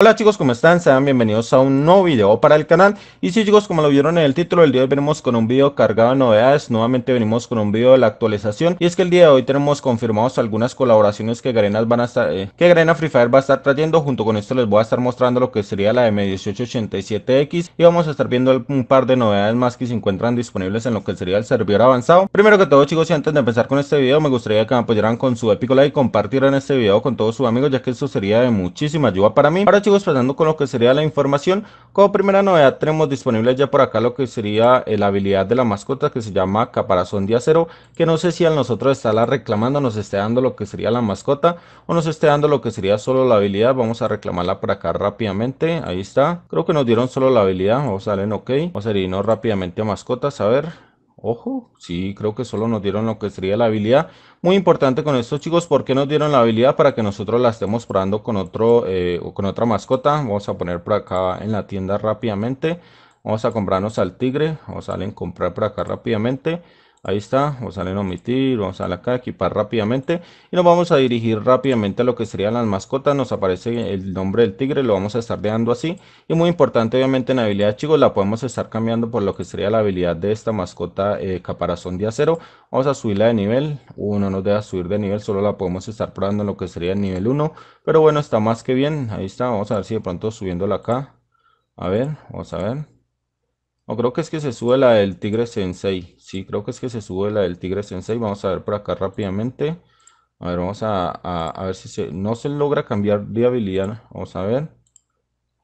Hola chicos, ¿cómo están? Sean bienvenidos a un nuevo video para el canal Y sí chicos, como lo vieron en el título, el día de hoy venimos con un video cargado de novedades Nuevamente venimos con un video de la actualización Y es que el día de hoy tenemos confirmados algunas colaboraciones que Garena, van a estar, eh, que Garena Free Fire va a estar trayendo Junto con esto les voy a estar mostrando lo que sería la M1887X Y vamos a estar viendo un par de novedades más que se encuentran disponibles en lo que sería el servidor avanzado Primero que todo chicos, y antes de empezar con este video Me gustaría que me apoyaran con su épico like y compartieran este video con todos sus amigos Ya que eso sería de muchísima ayuda para mí sigo esperando con lo que sería la información. Como primera novedad tenemos disponible ya por acá lo que sería eh, la habilidad de la mascota que se llama caparazón de acero, que no sé si a nosotros está la reclamando nos esté dando lo que sería la mascota o nos esté dando lo que sería solo la habilidad. Vamos a reclamarla por acá rápidamente, ahí está. Creo que nos dieron solo la habilidad, vamos a darle en ok. Vamos a irnos rápidamente a mascotas, a ver. Ojo, sí, creo que solo nos dieron lo que sería la habilidad. Muy importante con esto, chicos, ¿Por qué nos dieron la habilidad? Para que nosotros la estemos probando con otro eh, con otra mascota. Vamos a poner por acá en la tienda rápidamente. Vamos a comprarnos al tigre. Vamos a a comprar por acá rápidamente. Ahí está, vamos a omitir, vamos a acá, equipar rápidamente y nos vamos a dirigir rápidamente a lo que serían las mascotas, nos aparece el nombre del tigre, lo vamos a estar dejando así y muy importante obviamente en habilidad chicos la podemos estar cambiando por lo que sería la habilidad de esta mascota eh, caparazón de acero, vamos a subirla de nivel, uno nos deja subir de nivel, solo la podemos estar probando en lo que sería el nivel 1, pero bueno está más que bien, ahí está, vamos a ver si de pronto subiéndola acá, a ver, vamos a ver. No, creo que es que se sube la del Tigre Sensei. Sí, creo que es que se sube la del Tigre Sensei. Vamos a ver por acá rápidamente. A ver, vamos a, ver si no se logra cambiar de habilidad. Vamos a ver.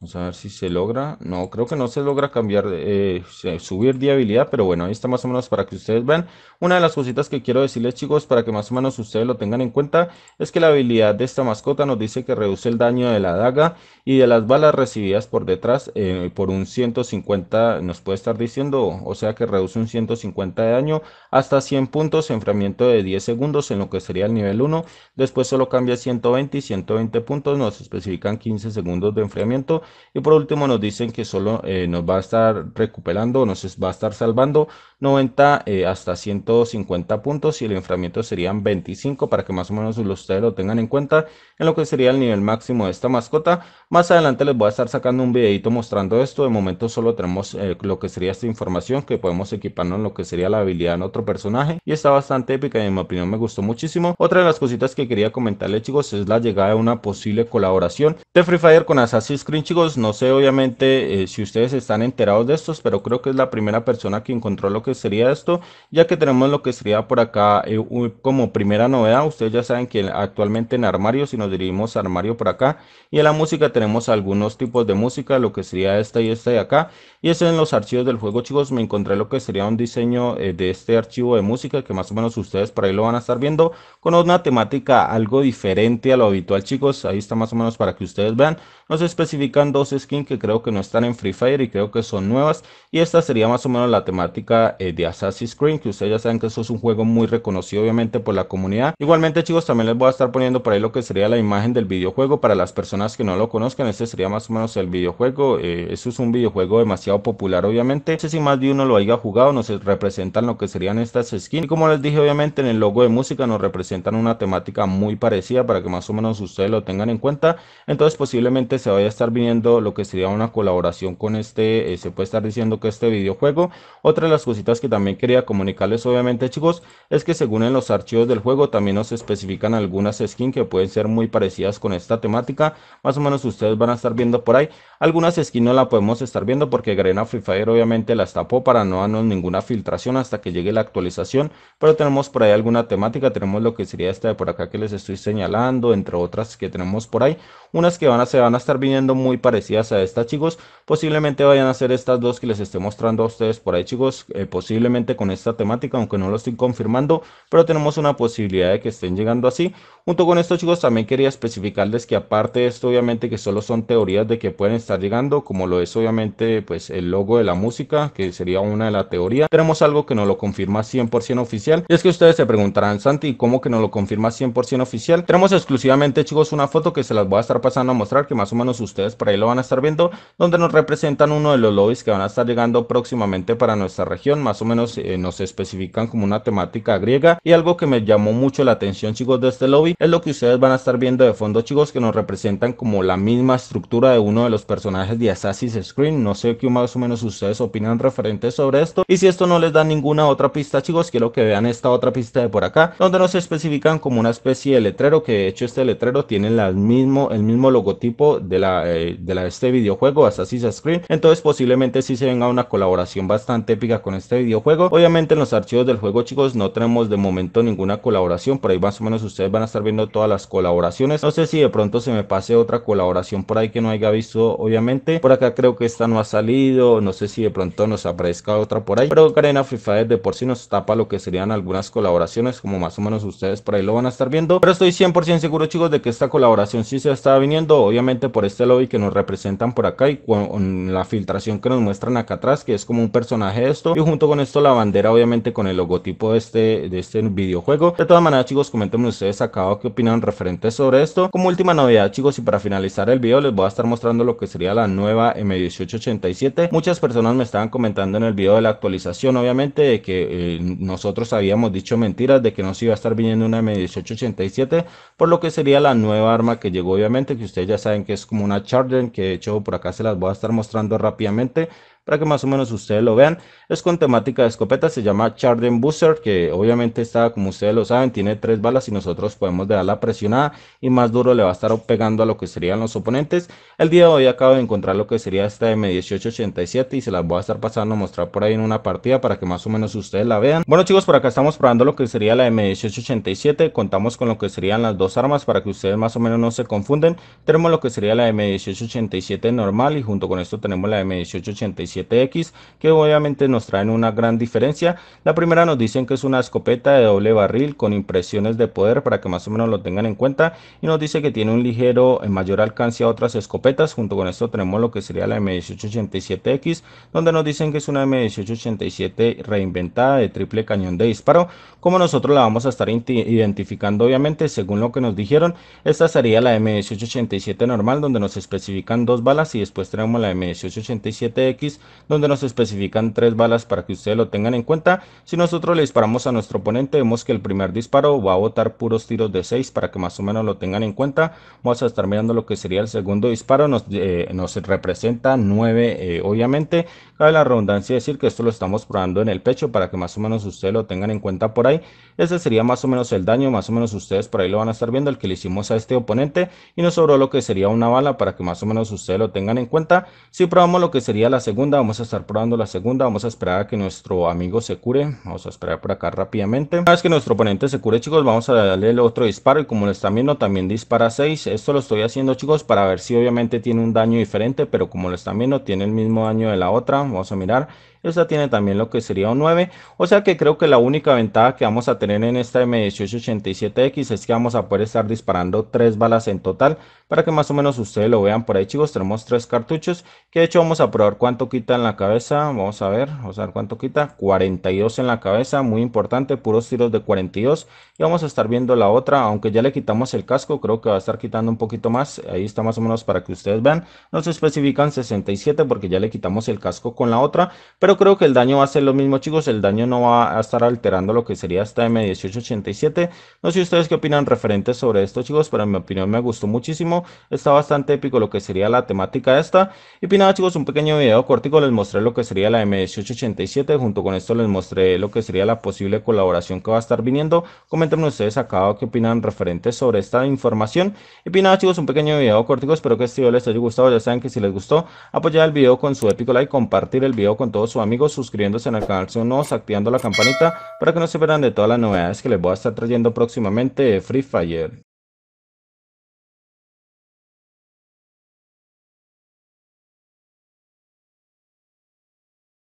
Vamos a ver si se logra. No, creo que no se logra cambiar, eh, subir de habilidad, pero bueno, ahí está más o menos para que ustedes vean. Una de las cositas que quiero decirles, chicos, para que más o menos ustedes lo tengan en cuenta, es que la habilidad de esta mascota nos dice que reduce el daño de la daga y de las balas recibidas por detrás eh, por un 150, nos puede estar diciendo, o sea que reduce un 150 de daño hasta 100 puntos, enfriamiento de 10 segundos en lo que sería el nivel 1. Después solo cambia 120 y 120 puntos, nos especifican 15 segundos de enfriamiento y por último nos dicen que solo eh, nos va a estar recuperando, nos va a estar salvando 90 eh, hasta 150 puntos y el enfriamiento serían 25 para que más o menos ustedes lo tengan en cuenta en lo que sería el nivel máximo de esta mascota. Más adelante les voy a estar sacando un videito mostrando esto. De momento solo tenemos eh, lo que sería esta información que podemos equiparnos en lo que sería la habilidad en otro personaje y está bastante épica y en mi opinión me gustó muchísimo. Otra de las cositas que quería comentarles chicos es la llegada de una posible colaboración de Free Fire con Assassin's Creed chicos no sé obviamente eh, si ustedes están enterados de estos, pero creo que es la primera persona que encontró lo que sería esto, ya que tenemos lo que sería por acá eh, como primera novedad. Ustedes ya saben que actualmente en armario, si nos dirigimos a armario por acá, y en la música tenemos algunos tipos de música, lo que sería esta y esta de acá. Y es en los archivos del juego, chicos, me encontré lo que sería un diseño eh, de este archivo de música, que más o menos ustedes por ahí lo van a estar viendo, con una temática algo diferente a lo habitual, chicos. Ahí está más o menos para que ustedes vean. No se especifica dos skins que creo que no están en Free Fire y creo que son nuevas. Y esta sería más o menos la temática eh, de Assassin's Creed, que ustedes ya saben que eso es un juego muy reconocido obviamente por la comunidad. Igualmente chicos, también les voy a estar poniendo por ahí lo que sería la imagen del videojuego para las personas que no lo conozcan. Este sería más o menos el videojuego. Eh, eso es un videojuego demasiado popular obviamente. No sé si más de uno lo haya jugado, nos representan lo que serían estas skins. Y como les dije obviamente en el logo de música nos representan una temática muy parecida para que más o menos ustedes lo tengan en cuenta. Entonces posiblemente se vaya a estar viniendo lo que sería una colaboración con este, eh, se puede estar diciendo que este videojuego. Otra de las cositas que también quería comunicarles obviamente chicos, es que según en los archivos del juego también nos especifican algunas skins que pueden ser muy parecidas con esta temática. Más o menos ustedes van a estar viendo por ahí. Algunas skins no la podemos estar viendo porque Garena Free Fire obviamente las tapó para no darnos ninguna filtración hasta que llegue la actualización. Pero tenemos por ahí alguna temática, tenemos lo que sería esta de por acá que les estoy señalando, entre otras que tenemos por ahí unas que van a, se van a estar viniendo muy parecidas a estas chicos, posiblemente vayan a ser estas dos que les estoy mostrando a ustedes por ahí chicos, eh, posiblemente con esta temática, aunque no lo estoy confirmando, pero tenemos una posibilidad de que estén llegando así. Junto con esto chicos también quería especificarles que aparte de esto obviamente que solo son teorías de que pueden estar llegando, como lo es obviamente pues el logo de la música, que sería una de las teorías, tenemos algo que nos lo confirma 100% oficial, y es que ustedes se preguntarán Santi, ¿cómo que nos lo confirma 100% oficial? Tenemos exclusivamente chicos una foto que se las voy a estar pasando a mostrar que más o menos ustedes por ahí lo van a estar viendo, donde nos representan uno de los lobbies que van a estar llegando próximamente para nuestra región, más o menos eh, nos especifican como una temática griega y algo que me llamó mucho la atención chicos de este lobby es lo que ustedes van a estar viendo de fondo chicos que nos representan como la misma estructura de uno de los personajes de Assassin's Creed, no sé qué más o menos ustedes opinan referente sobre esto y si esto no les da ninguna otra pista chicos quiero que vean esta otra pista de por acá donde nos especifican como una especie de letrero que de hecho este letrero tiene la mismo, el mismo logotipo de, la, eh, de la, este videojuego, Assassin's Creed. Entonces posiblemente si se venga una colaboración bastante épica con este videojuego. Obviamente en los archivos del juego chicos no tenemos de momento ninguna colaboración. Por ahí más o menos ustedes van a estar viendo todas las colaboraciones. No sé si de pronto se me pase otra colaboración por ahí que no haya visto obviamente. Por acá creo que esta no ha salido. No sé si de pronto nos aparezca otra por ahí. Pero Garena fifa de por sí nos tapa lo que serían algunas colaboraciones como más o menos ustedes por ahí lo van a estar viendo. Pero estoy 100% seguro chicos de que esta colaboración sí se está viniendo obviamente por este lobby que nos representan por acá y con la filtración que nos muestran acá atrás, que es como un personaje de esto. Y junto con esto la bandera obviamente con el logotipo de este, de este videojuego. De todas maneras chicos, comentenme ustedes acá qué opinan referente sobre esto. Como última novedad chicos y para finalizar el video les voy a estar mostrando lo que sería la nueva M1887. Muchas personas me estaban comentando en el video de la actualización obviamente de que eh, nosotros habíamos dicho mentiras de que no se iba a estar viniendo una M1887 por lo que sería la nueva arma que llegó obviamente que ustedes ya saben que es como una charger que de hecho por acá se las voy a estar mostrando rápidamente para que más o menos ustedes lo vean. Es con temática de escopeta, se llama Charden Booster, que obviamente está, como ustedes lo saben, tiene tres balas y nosotros podemos dejarla presionada y más duro le va a estar pegando a lo que serían los oponentes. El día de hoy acabo de encontrar lo que sería esta M1887 y se las voy a estar pasando a mostrar por ahí en una partida para que más o menos ustedes la vean. Bueno chicos, por acá estamos probando lo que sería la M1887, contamos con lo que serían las dos armas para que ustedes más o menos no se confunden. Tenemos lo que sería la M1887 normal y junto con esto tenemos la M1887 x que obviamente nos traen una gran diferencia. La primera nos dicen que es una escopeta de doble barril con impresiones de poder para que más o menos lo tengan en cuenta y nos dice que tiene un ligero eh, mayor alcance a otras escopetas. Junto con esto tenemos lo que sería la M1887X, donde nos dicen que es una M1887 reinventada de triple cañón de disparo. Como nosotros la vamos a estar identificando obviamente según lo que nos dijeron, esta sería la M1887 normal donde nos especifican dos balas y después tenemos la M1887X donde nos especifican tres balas para que ustedes lo tengan en cuenta. Si nosotros le disparamos a nuestro oponente, vemos que el primer disparo va a botar puros tiros de 6 para que más o menos lo tengan en cuenta. Vamos a estar mirando lo que sería el segundo disparo, nos, eh, representa 9 eh, obviamente. Cabe la redundancia decir que esto lo estamos probando en el pecho para que más o menos ustedes lo tengan en cuenta por ahí. Ese sería más o menos el daño, más o menos ustedes por ahí lo van a estar viendo, el que le hicimos a este oponente y nos sobró lo que sería una bala para que más o menos ustedes lo tengan en cuenta. Si probamos lo que sería la segunda vamos a estar probando la segunda, vamos a esperar a que nuestro amigo se cure, vamos a esperar por acá rápidamente. Una vez que nuestro oponente se cure chicos, vamos a darle el otro disparo y como lo están viendo también dispara 6, esto lo estoy haciendo chicos para ver si obviamente tiene un daño diferente, pero como lo están viendo tiene el mismo daño de la otra, vamos a mirar esta tiene también lo que sería un 9. O sea que creo que la única ventaja que vamos a tener en esta M1887X es que vamos a poder estar disparando 3 balas en total. Para que más o menos ustedes lo vean por ahí chicos. Tenemos tres cartuchos. Que de hecho vamos a probar cuánto quita en la cabeza. Vamos a ver. Vamos a ver cuánto quita. 42 en la cabeza. Muy importante. Puros tiros de 42. Y vamos a estar viendo la otra. Aunque ya le quitamos el casco. Creo que va a estar quitando un poquito más. Ahí está más o menos para que ustedes vean. no se especifican 67 porque ya le quitamos el casco con la otra. Pero creo que el daño va a ser lo mismo, chicos. El daño no va a estar alterando lo que sería esta M1887. No sé ustedes qué opinan referentes sobre esto, chicos, pero en mi opinión me gustó muchísimo. Está bastante épico lo que sería la temática esta. Y pues nada, chicos, un pequeño video cortico. Les mostré lo que sería la M1887. Junto con esto les mostré lo que sería la posible colaboración que va a estar viniendo. comenten ustedes acá qué opinan referentes sobre esta información. Y pues nada, chicos, un pequeño video cortico. Espero que este video les haya gustado. Ya saben que si les gustó, apoyar el video con su épico like, compartir el video con todos sus amigos suscribiéndose al canal si no, activando la campanita para que no se pierdan de todas las novedades que les voy a estar trayendo próximamente de Free Fire.